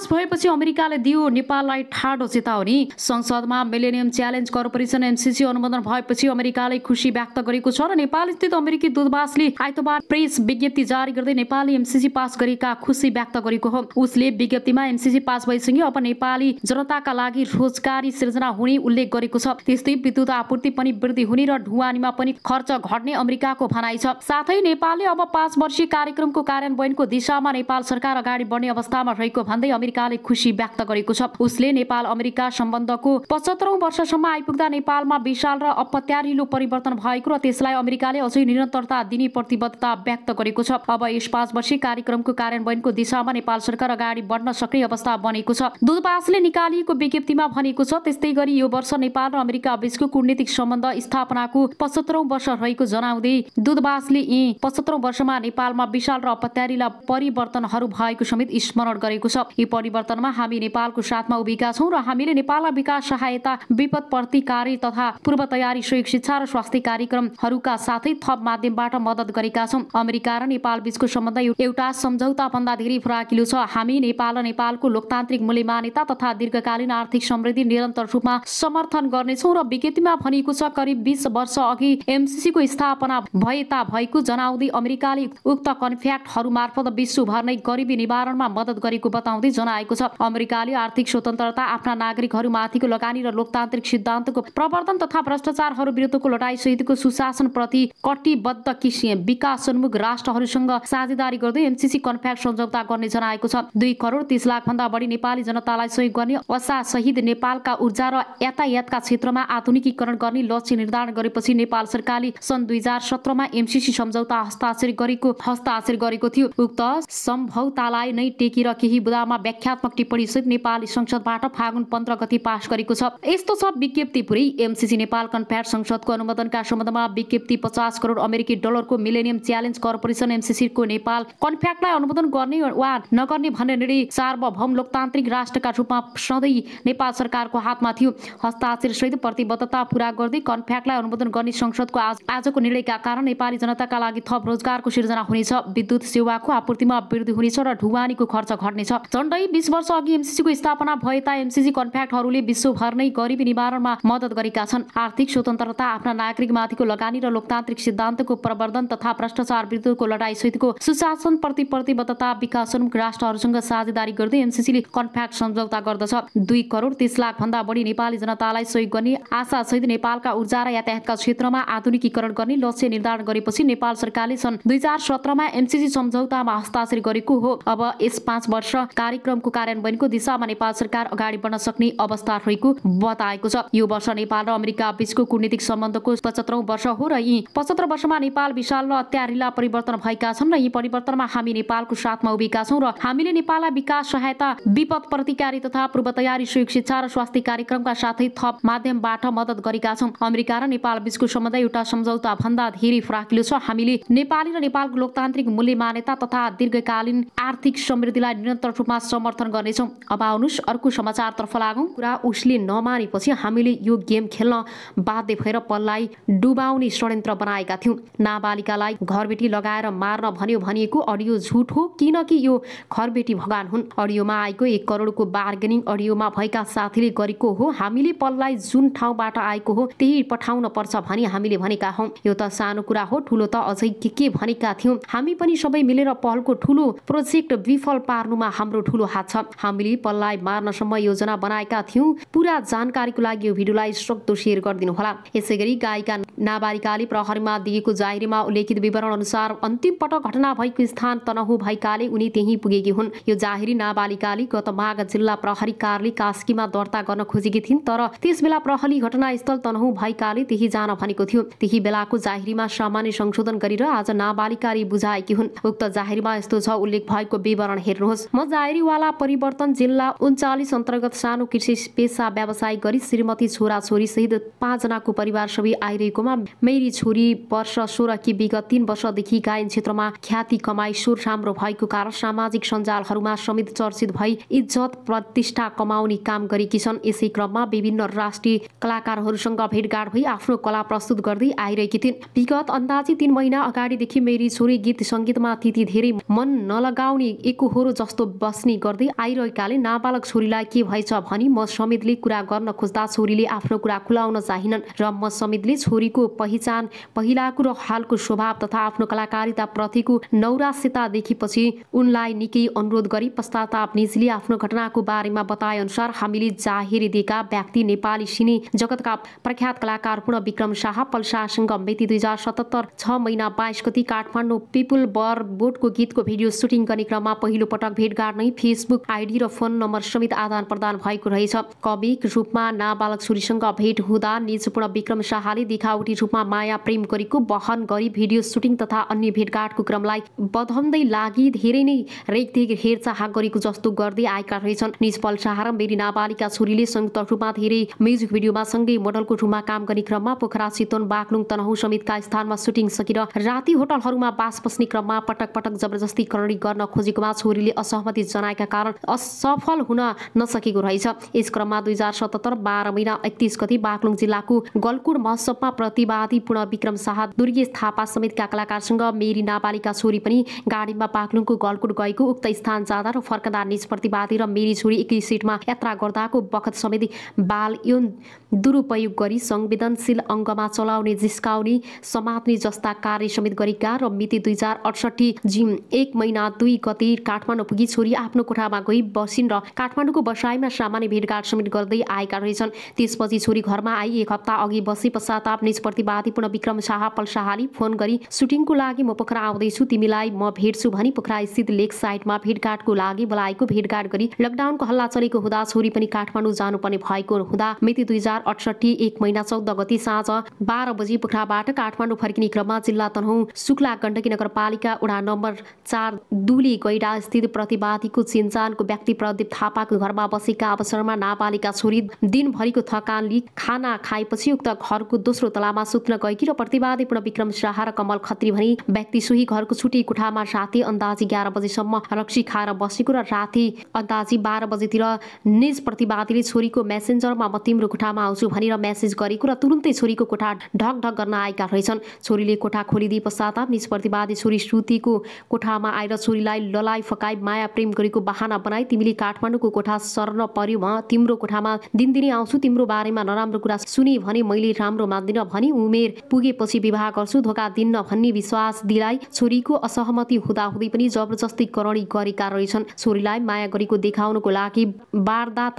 pass भएपछि अमेरिकाले दियो नेपाललाई ठाडो चेतावनी संसदमा मिलेनियम च्यालेन्ज कर्पोरेसन एमसिसी अनुमोदन भएपछि अमेरिकाले खुसी व्यक्त गरेको छ र नेपाल स्थित अमेरिकी दूतावासले आइतबार प्रेस विज्ञप्ति जारी गर्दै नेपालले एमसिसी पास गरेका खुसी व्यक्त गरेको हो उसले विज्ञप्तिमा एमसिसी पास भएसँगै अब नेपाली जनताका लागि रोजगारी सिर्जना हुने उल्लेख गरेको छ त्यस्तै विद्युत आपूर्ति पनि वृद्धि हुने र ढुवानीमा पनि खर्च घट्ने अमेरिकाको भनाइ छ साथै नेपालले अब पाँच वर्षीय कार्यक्रमको कार्यान्वयनको दिशामा नेपाल सरकार अगाडि बढ्ने अवस्थामा रहेको भन्दै अमेरिकाले खुसी व्यक्त गरेको छ उसले नेपाल अमेरिका सम्बन्धको पचहत्तरौं वर्षसम्म आइपुग्दा नेपालमा विशाल र अपत्यारिलो परिवर्तन भएको र त्यसलाई अमेरिकाले अझै निरन्तरता दिने प्रतिबद्धता व्यक्त गरेको छ अब यस पाँच वर्ष कार्यक्रमको कार्यान्वयनको दिशामा नेपाल सरकार अगाडि बढ्न सक्ने अवस्था बनेको छ दूतावासले निकालिएको विज्ञप्तिमा भनेको छ त्यस्तै गरी यो वर्ष नेपाल र अमेरिका बीचको कूटनीतिक सम्बन्ध स्थापनाको पचहत्तरौं वर्ष रहेको जनाउँदै दूतावासले यी पचहत्तरौं वर्षमा नेपालमा विशाल र अपत्यारिला परिवर्तनहरू भएको समेत स्मरण गरेको छ परिवर्तनमा हामी नेपालको साथमा उभिएका छौँ र हामीले नेपाललाई विकास सहायता विपद प्रतिकारी तथा पूर्व तयारी शैक्षिक शिक्षा र स्वास्थ्य कार्यक्रमहरूका साथै थप माध्यमबाट मद्दत गरेका छौँ अमेरिका र नेपाल बीचको सम्बन्ध एउटा भन्दा धेरै फराकिलो छ हामी नेपाल र नेपालको लोकतान्त्रिक मूल्य मान्यता तथा दीर्घकालीन आर्थिक समृद्धि निरन्तर रूपमा समर्थन गर्नेछौँ र विज्ञतिमा भनिएको छ करिब बिस वर्ष अघि एमसिसीको स्थापना भए भएको जनाउँदै अमेरिकाले उक्त कन्फ्याक्टहरू मार्फत विश्वभर नै गरिबी निवारणमा मद्दत गरेको बताउँदै जना जनाएको छ अमेरिकाले आर्थिक स्वतन्त्रता आफ्ना माथिको लगानी र लोकतान्त्रिक सिद्धान्तको प्रवर्धन तथा भ्रष्टाचारहरू विरुद्धको सहितको सुशासन प्रति कटिबद्ध किसिम विकासोन्मुख राष्ट्रहरूसँग साझेदारी गर्दै एमसिसी कन्फ्याक्ट सम्झौता गर्ने जनाएको छ दुई करोड तिस लाख भन्दा बढी नेपाली जनतालाई सहयोग गर्ने असा सहित नेपालका ऊर्जा र यातायातका क्षेत्रमा आधुनिकीकरण गर्ने लक्ष्य निर्धारण गरेपछि नेपाल सरकारले सन् दुई हजार सत्रमा एमसिसी सम्झौता हस्ताक्षर गरेको हस्ताक्षर गरेको थियो उक्त सम्झौतालाई नै टेकेर केही बुदामा व्याख्यात्मक टिप्पणी सहित नेपाली संसदबाट फागुन पन्ध्र गति पास गरेको छ यस्तो छ विज्ञप्ति पुरै एमसिसी नेपाल कन्फ्याट संसदको अनुमोदनका सम्बन्धमा विज्ञप्ति पचास करोड अमेरिकी डलरको मिलेनियम च्यालेन्ज कर्पोरेसन एमसिसीको नेपाल कन्फ्याक्टलाई अनुमोदन गर्ने वा नगर्ने भन्ने निर्णय सार्वभौम लोकतान्त्रिक राष्ट्रका रूपमा सधैँ नेपाल सरकारको हातमा थियो हस्ताक्षर सहित प्रतिबद्धता पूरा गर्दै कन्फ्याक्टलाई अनुमोदन गर्ने संसदको आजको निर्णयका कारण नेपाली जनताका लागि थप रोजगारको सिर्जना हुनेछ विद्युत सेवाको आपूर्तिमा वृद्धि हुनेछ र ढुवानीको खर्च घट्नेछ झन्डै भन्दै बिस वर्ष अघि एमसिसीको स्थापना भए एमसिसी कन्फ्याक्टहरूले विश्वभर नै गरिबी निवारणमा मद्दत गरेका छन् आर्थिक स्वतन्त्रता आफ्ना नागरिक माथिको लगानी र लोकतान्त्रिक सिद्धान्तको प्रवर्धन तथा भ्रष्टाचार विरुद्धको लडाई सहितको सुशासन प्रति प्रतिबद्धता विकासोन्मुख राष्ट्रहरूसँग साझेदारी गर्दै एमसिसीले कन्फ्याक्ट सम्झौता गर्दछ दुई करोड तीस लाख भन्दा बढी नेपाली जनतालाई सहयोग गर्ने आशा सहित नेपालका ऊर्जा र यातायातका क्षेत्रमा आधुनिकीकरण गर्ने लक्ष्य निर्धारण गरेपछि नेपाल सरकारले सन् दुई हजार सत्रमा एमसिसी सम्झौतामा हस्ताक्षर गरेको हो अब यस पाँच वर्ष कार्यक्रम कार्यक्रमको कार्यान्वयनको दिशामा नेपाल सरकार अगाडि बढ्न सक्ने अवस्था रहेको बताएको छ यो वर्ष नेपाल र अमेरिका बीचको कूटनीतिक सम्बन्धको पचहत्तरौं वर्ष हो र यी पचहत्तर वर्षमा नेपाल विशाल र अत्यारिला परिवर्तन भएका छन् र यी परिवर्तनमा हामी नेपालको साथमा उभिएका छौँ र हामीले नेपाललाई विकास सहायता विपद प्रतिकारी तथा पूर्व तयारी सुयोग शिक्षा र स्वास्थ्य कार्यक्रमका साथै थप माध्यमबाट मदत गरेका छौँ अमेरिका र नेपाल बीचको सम्बन्ध एउटा सम्झौता भन्दा धेरै फराकिलो छ हामीले नेपाली र नेपालको लोकतान्त्रिक मूल्य मान्यता तथा दीर्घकालीन आर्थिक समृद्धिलाई निरन्तर रूपमा समर्थन गर्नेछौँ अब आउनुहोस् अर्को समाचारतर्फ लागौँ कुरा उसले नमानेपछि हामीले यो गेम खेल्न बाध्य भएर पललाई डुबाउने षड्यन्त्र बनाएका थियौँ नाबालिकालाई घरबेटी लगाएर मार्न भन्यो भनिएको अडियो झुट हो किनकि यो घरबेटी भगान हुन् अडियोमा आएको एक करोडको बार्गेनिङ अडियोमा भएका साथीले गरेको हो हामीले पललाई जुन ठाउँबाट आएको हो त्यही पठाउन पर्छ भनी हामीले भनेका हौ यो त सानो कुरा हो ठुलो त अझै के के भनेका थियौँ हामी पनि सबै मिलेर पहलको ठुलो प्रोजेक्ट विफल पार्नुमा हाम्रो ठुलो हात छ हामीले पललाई मार्नसम्म योजना बनाएका थियौँ पुरा जानकारीको लागि यो भिडियोलाई सक्दो सेयर होला यसै गरी गायिका नाबालिकाले प्रहरीमा दिएको जाहेरीमा उल्लेखित विवरण अनुसार अन्तिम पटक घटना भएको स्थान तनहु भएकाले उनी त्यही पुगेकी हुन् यो जाहेरी नाबालिकाले गत माघ जिल्ला प्रहरी कार्यले कास्कीमा दर्ता गर्न खोजेकी थिइन् तर त्यस बेला प्रहरी घटनास्थल तनहु भएकाले त्यही जान भनेको थियो त्यही बेलाको जाहेरीमा सामान्य संशोधन गरेर आज नाबालिकाले बुझाएकी हुन् उक्त जाहेरीमा यस्तो छ उल्लेख भएको विवरण हेर्नुहोस् म जाहेरी पाला परिवर्तन जिल्ला उन्चालिस अन्तर्गत सानो कृषि पेसा व्यवसाय गरी श्रीमती छोरा छोरी सहित पाँचजनाको परिवार सबै आइरहेकोमा मेरी छोरी वर्ष कि विगत तीन वर्षदेखि गायन क्षेत्रमा ख्याति कमाई सुर राम्रो भएको कारण सामाजिक सञ्जालहरूमा समेत चर्चित भई इज्जत प्रतिष्ठा कमाउने काम गरेकी छन् यसै क्रममा विभिन्न राष्ट्रिय कलाकारहरूसँग भेटघाट भई आफ्नो कला प्रस्तुत गर्दै आइरहेकी थिइन् विगत अन्दाजी तीन महिना अगाडिदेखि मेरी छोरी गीत सङ्गीतमा त्यति धेरै मन नलगाउने एकहोरो जस्तो बस्ने गर्दै आइरहेकाले नाबालक छोरीलाई के भएछ भनी म समितले कुरा गर्न खोज्दा छोरीले आफ्नो कुरा खुलाउन चाहिनन् र म समितले छोरीको पहिचान पहिलाको र हालको स्वभाव तथा आफ्नो कलाकारिता प्रतिको नौरासिता देखेपछि उनलाई निकै अनुरोध गरी पश्चाताप निजले आफ्नो घटनाको बारेमा बताए अनुसार हामीले जाहेरी दिएका व्यक्ति नेपाली सिने जगतका प्रख्यात कलाकार पूर्ण विक्रम शाह पलसासँग मिति दुई हजार सतहत्तर छ महिना बाइस गति काठमाडौँ पिपुल बर बोटको गीतको भिडियो सुटिङ गर्ने क्रममा पहिलो पटक भेटघाट नै फेस फेसबुक आइडी र फोन नम्बर समेत आदान प्रदान भएको रहेछ कविक रूपमा नाबालक छोरीसँग भेट हुँदा निजपूर्ण विक्रम शाहले देखावटी रूपमा माया प्रेम गरेको वहन गरी भिडियो सुटिङ तथा अन्य भेटघाटको क्रमलाई बधाउँदै लागि धेरै नै रेखदेख हेरचाह गरेको जस्तो गर्दै आएका रहेछन् निजपल शाह र मेरी नाबालिका छोरीले संयुक्त रूपमा धेरै म्युजिक भिडियोमा सँगै मोडलको रूपमा काम गर्ने क्रममा पोखरा चितवन बागलुङ तनहु समेतका स्थानमा सुटिङ सकेर राति होटलहरूमा बास बस्ने क्रममा पटक पटक जबरजस्ती करणी गर्न खोजेकोमा छोरीले असहमति जनाएका नभएका कारण असफल हुन नसकेको रहेछ यस क्रममा दुई हजार सतहत्तर बाह्र महिना एकतिस गति बागलुङ जिल्लाको गलकुट महोत्सवमा प्रतिवादी पूर्ण विक्रम शाह दुर्गे थापा समेतका कलाकारसँग मेरी नाबालिका छोरी पनि गाडीमा बागलुङको गलकुट गएको उक्त स्थान जाँदा र फर्कदा निज प्रतिवादी र मेरी छोरी एकै सिटमा यात्रा गर्दाको बखत समेत बाल यौन दुरुपयोग गरी संवेदनशील अङ्गमा चलाउने जिस्काउने समात्ने जस्ता कार्य समेत गरेका र मिति दुई हजार अडसठी जिम एक महिना दुई गति काठमाडौँ पुगी छोरी आफ्नो कोठामा गई बसिन् र काठमाडौँको बसाइमा सामान्य भेटघाट समेत गर्दै आएका रहेछन् त्यसपछि छोरी घरमा आई एक हप्ता अघि बसे पश्चात निज प्रतिवादी विक्रम शाह पल्साहाली फोन गरी सुटिङको लागि म पोखरा आउँदैछु तिमीलाई म भेट्छु भनी पोखरा स्थित लेक साइडमा भेटघाटको लागि बोलाएको भेटघाट गरी लकडाउनको हल्ला चलेको हुँदा छोरी पनि काठमाडौँ जानुपर्ने भएको हुँदा मिति दुई हजार अठसट्ठी एक महिना चौध गति साँझ बाह्र बजी पोखराबाट काठमाडौँ फर्किने क्रममा जिल्ला तनहुँ शुक्ला गण्डकी नगरपालिका वडा नम्बर चार दुली गैडा स्थित प्रतिवादीको किन्चानको व्यक्ति प्रदीप थापाको घरमा बसेका अवसरमा नाबालिका छोरी दिनभरिको थकान थकानले खाना खाएपछि उक्त घरको दोस्रो तलामा सुत्न गएकी र प्रतिवादी विक्रम शाह र कमल खत्री भनी व्यक्ति सोही घरको छुट्टी कोठामा राति अन्दाजी एघार बजेसम्म रक्सी खाएर बसेको र राति अन्दाजी बाह्र बजेतिर निज प्रतिवादीले छोरीको मेसेन्जरमा म तिम्रो कोठामा आउँछु भनेर मेसेज गरेको र तुरुन्तै छोरीको कोठा ढकढक गर्न आएका रहेछन् छोरीले कोठा खोलिदिए पश्चात निज प्रतिवादी छोरी श्रुतिको कोठामा आएर छोरीलाई ललाइ फकाई माया प्रेम गरेको बहाना बनाई तिमीले काठमाडौँको कोठा सर्न पर्यो म तिम्रो कोठामा दिनदिनै आउँछु तिम्रो बारेमा नराम्रो कुरा सुने भने मैले राम्रो मान्दिनँ भनी उमेर पुगेपछि विवाह गर्छु धोका दिन्न भन्ने विश्वास दिलाई छोरीको असहमति हुँदाहुँदै पनि जबरजस्ती करणी गरेका रहेछन् छोरीलाई माया गरेको देखाउनको लागि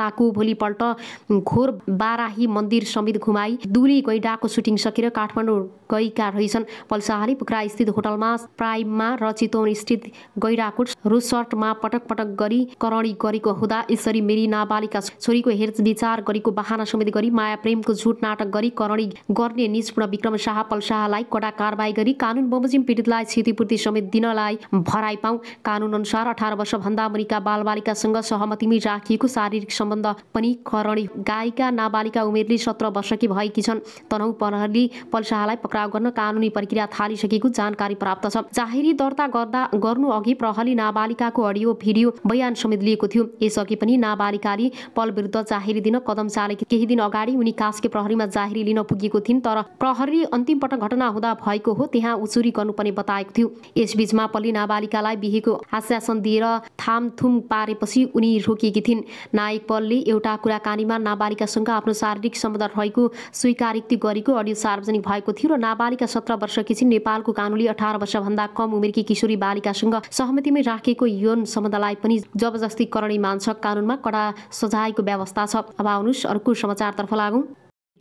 ताकु भोलिपल्ट घोर बाराही मन्दिर समेत घुमाई दुरी गैडाको सुटिङ सकेर काठमाडौँ गएका रहेछन् पल्साहारी पोखरा स्थित होटलमा प्राइममा र चितवन स्थित गैडाकोट रोसर्टमा पटक पटक गरी करणी गरेको हुँदा यसरी मेरी नाबालिका छोरीको हेरविचार गरेको बहाना समेत गरी माया प्रेमको झुट नाटक गरी करणी गर्ने निष्पूर्ण विक्रम शाह पलशाहलाई कडा कारवाही गरी कानुन बमोजिम पीडितलाई क्षतिपूर्ति समेत दिनलाई भराइ पाऊ कानुन अनुसार अठार वर्षभन्दा मुनिका बालबालिकासँग सहमतिमै राखिएको शारीरिक सम्बन्ध पनि करणी गायिका नाबालिका उमेरले सत्र वर्षकी भएकी छन् तनहु पल पलशाहलाई पक्राउ गर्न कानुनी प्रक्रिया थालिसकेको जानकारी प्राप्त छ जाहेरी दर्ता गर्दा गर्नु अघि प्रहरी नाबालिकाको अडियो भिडियो बयान समेत लिएको थियो यसअघि पनि नाबालिकाले पल विरुद्ध जाहेरी दिन कदम चालेकी केही दिन अगाडि उनी कास्के प्रहरीमा जाहेरी लिन पुगेको थिइन् तर प्रहरी अन्तिम पटक घटना हुँदा भएको हो त्यहाँ उचुरी गर्नुपर्ने बताएको थियो यसबीचमा पल्ली नाबालिकालाई बिहेको आश्वासन दिएर थामथुम पारेपछि उनी रोकिएकी थिइन् नायक पलले एउटा कुराकानीमा नाबालिकासँग आफ्नो शारीरिक सम्बन्ध रहेको स्वीकारोक्ति गरेको अडियो सार्वजनिक भएको थियो र नाबालिका सत्र वर्ष किसिम नेपालको कानुनले अठार वर्षभन्दा कम उमेरकी किशोरी बालिकासँग सहमतिमै राखेको यौन सम्बन्धलाई पनि जबरजस्ती करणी मान्छ कानुनमा कडा सजायको व्यवस्था छ अब आउनुहोस् अर्को समाचारतर्फ लागौँ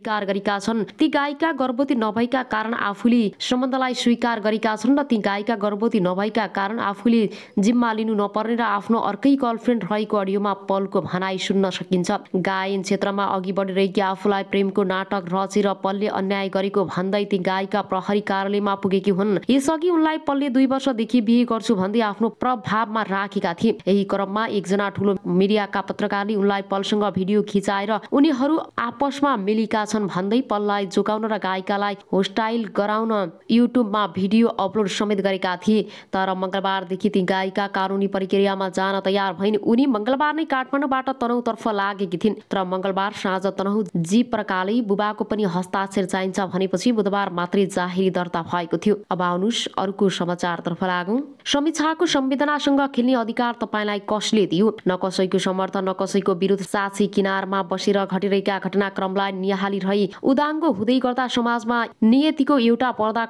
स्वीकार गरेका छन् ती गायिका गर्भवती नभएका कारण आफूले सम्बन्धलाई स्वीकार गरेका छन् र ती गायिका गर्भवती नभएका कारण आफूले जिम्मा लिनु नपर्ने र आफ्नो अर्कै गर्लफ्रेन्ड रहेको अडियोमा पलको भनाइ सुन्न सकिन्छ गायन क्षेत्रमा अघि बढिरहेकी आफूलाई प्रेमको नाटक रचेर पलले अन्याय गरेको भन्दै ती गायिका प्रहरी कार्यालयमा पुगेकी हुन् यसअघि उनलाई पलले दुई वर्षदेखि बिहे गर्छु भन्दै आफ्नो प्रभावमा राखेका थिए यही क्रममा एकजना ठुलो मिडियाका पत्रकारले उनलाई पलसँग भिडियो खिचाएर उनीहरू आपसमा मिलेका छन् भन्दै पललाई जोगाउन र गायिकालाई होस्टाइल गराउन युट्युबमा भिडियो अपलोड समेत गरेका थिए तर मङ्गलबारदेखि ती गायिका कानुनी प्रक्रियामा जान तयार भइन् उनी मङ्गलबार नै काठमाडौँबाट तनहुतर्फ लागेकी थिइन् तर मङ्गलबार साँझ तनहु जी प्रकारले बुबाको पनि हस्ताक्षर चाहिन्छ भनेपछि बुधबार मात्रै जाहेरी दर्ता भएको थियो अब आउनुहोस् अर्को समाचारतर्फ लागौँ समीक्षाको संवेदनासँग खेल्ने अधिकार तपाईँलाई कसले दियो न कसैको समर्थन न कसैको विरुद्ध साक्षी किनारमा बसेर घटिरहेका घटनाक्रमलाई निहाली रही उदाङ्गो हुँदै गर्दा समाजमा नियतिको एउटा पर्दा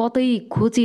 कतै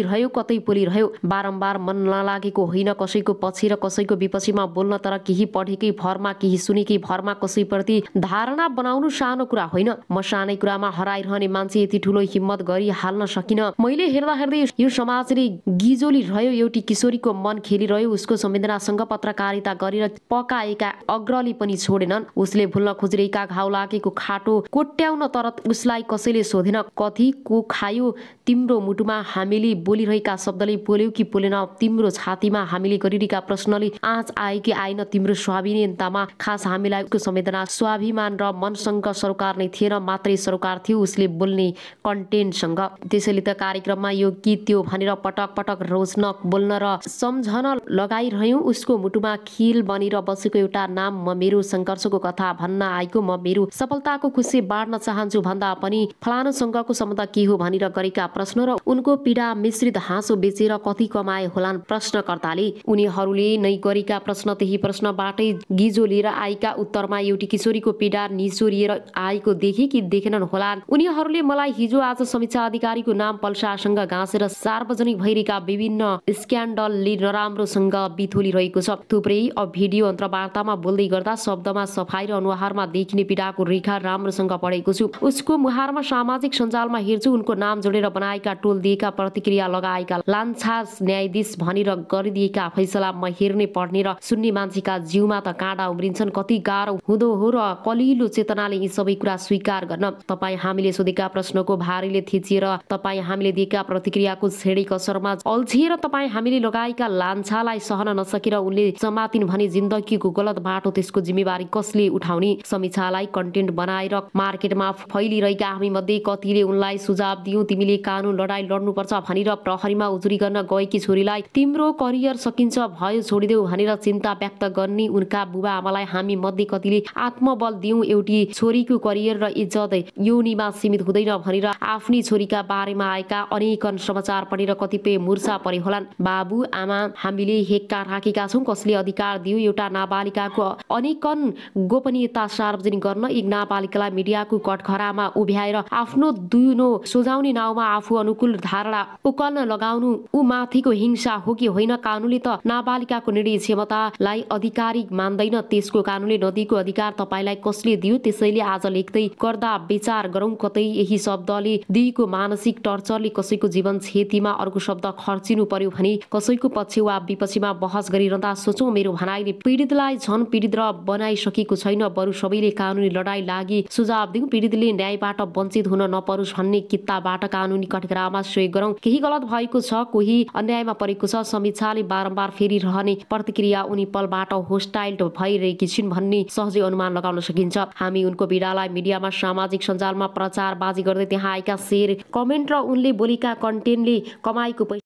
रह्यो कतै पोलिरह्यो बारम्बार मन नलागेको होइन कसैको पछि र कसैको विपक्षीमा बोल्न तर केही पढेकै भरमा केही सुनेकै भरमा कसैप्रति धारणा बनाउनु सानो कुरा होइन म सानै कुरामा हराइरहने मान्छे यति ठुलो हिम्मत गरी हाल्न सकिन मैले हेर्दा हेर्दै यो समाजले गिजोली रह्यो एउटी किशोरीको मन खेलिरह्यो उसको संवेदनासँग पत्रकारिता गरेर पकाएका अग्रली पनि छोडेनन् उसले भुल्न खोजिरहेका घाउ लागेको खाटो कोट्या ल्याउन तर उसलाई कसैले सोधेन कति को खायो तिम्रो मुटुमा हामीले बोलिरहेका शब्दले बोल्यौ कि बोलेन तिम्रो छातीमा हामीले गरिरहेका प्रश्नले आँच आए कि आएन तिम्रो स्वाभिनीयतामा खास हामीलाई संवेदना स्वाभिमान र मनसँग सरोकार नै थिएन मात्रै सरोकार थियो उसले बोल्ने कन्टेन्टसँग त्यसैले त कार्यक्रममा यो कि त्यो भनेर पटक पटक रोज्न बोल्न र सम्झन लगाइरह्यौँ उसको मुटुमा खिल बनेर बसेको एउटा नाम म मेरो सङ्घर्षको कथा भन्न आएको म मेरो सफलताको खुसी बाँड्न चाहन्छु भन्दा पनि फलानुसँगको सम्बन्ध के हो भनेर गरेका प्रश्न र उनको पीडा मिश्रित हाँसो बेचेर कति कमाए होलान् प्रश्नकर्ताले उनीहरूले नै गरेका प्रश्न त्यही प्रश्नबाटै गिजो लिएर आएका उत्तरमा एउटी किशोरीको पीडा निचोरिएर आएको देखे कि देखेनन् होलान् उनीहरूले मलाई हिजो आज समीक्षा अधिकारीको नाम पल्सासँग घाँसेर सार्वजनिक भइरहेका विभिन्न स्क्यान्डलले नराम्रोसँग बिथोलिरहेको छ थुप्रै भिडियो अन्तर्वार्तामा बोल्दै गर्दा शब्दमा सफाई र अनुहारमा देखिने पीडाको रेखा राम्रोसँग पढे रहेको छु उसको मुहारमा सामाजिक सञ्जालमा हेर्छु उनको नाम जोडेर बनाएका टोल दिएका प्रतिक्रिया लगाएका लान्छास न्यायाधीश भनेर गरिदिएका फैसला म हेर्ने पढ्ने र सुन्ने मान्छेका जिउमा त काँडा उम्रिन्छन् कति गाह्रो हुँदो हो र कलिलो चेतनाले यी सबै कुरा स्वीकार गर्न तपाईँ हामीले सोधेका प्रश्नको भारीले थिचिएर तपाईँ हामीले दिएका प्रतिक्रियाको छेडी कसरमा अल्छिएर तपाईँ हामीले लगाएका लान्छालाई सहन नसकेर उनले समातिन भने जिन्दगीको गलत बाटो त्यसको जिम्मेवारी कसले उठाउने समीक्षालाई कन्टेन्ट बनाएर मार्केट क्षेत्रमा फैलिरहेका मध्ये कतिले उनलाई सुझाव दियौँ तिमीले कानुन लड्नु लड्नुपर्छ भनेर प्रहरीमा उजुरी गर्न गएकी छोरीलाई तिम्रो करियर सकिन्छ भयो छोडिदेऊ भनेर चिन्ता व्यक्त गर्ने उनका बुबा आमालाई हामी मध्ये कतिले आत्मबल दियौँ एउटी छोरीको करियर र इज्जत यौनीमा सीमित हुँदैन भनेर आफ्नै छोरीका बारेमा आएका अनेकन समाचार पढेर कतिपय मुर्सा परे होलान् बाबु आमा हामीले हेक्का राखेका छौँ कसले अधिकार दियो एउटा नाबालिकाको अनेकन गोपनीयता सार्वजनिक गर्न एक नाबालिकालाई मिडियाको कटखरामा उभ्याएर आफ्नो दुनो सोझाउने नाउँमा आफू अनुकूल धारणा उकल्न लगाउनु ऊ माथिको हिंसा हो कि होइन कानुनले त नाबालिकाको निर्णय क्षमतालाई अधिकारिक मान्दैन त्यसको कानुनले नदीको अधिकार तपाईँलाई कसले दियो त्यसैले आज लेख्दै गर्दा विचार गरौँ कतै यही शब्दले दिएको मानसिक टर्चरले कसैको जीवन क्षतिमा अर्को शब्द खर्चिनु पर्यो भने कसैको पक्ष वा विपक्षमा बहस गरिरहँदा सोचौँ मेरो भनाइले पीडितलाई झन पीडित र बनाइसकेको छैन बरु सबैले कानुनी लड़ाई लागि सुझाव दिउँ पीडितले न्यायबाट वञ्चित हुन नपरोस् भन्ने किताबाट कानुनी कठघरामा सहयोग गरौं केही गलत भएको छ कोही अन्यायमा परेको छ समीक्षाले बारम्बार फेरि रहने प्रतिक्रिया उनी पलबाट होस्टाइल्ड भइरहेकी छिन् भन्ने सहजै अनुमान लगाउन सकिन्छ हामी उनको भिडालाई मिडियामा सामाजिक सञ्जालमा प्रचार बाजी गर्दै त्यहाँ आएका सेयर कमेन्ट र उनले बोलेका कन्टेन्टले कमाएको पैसा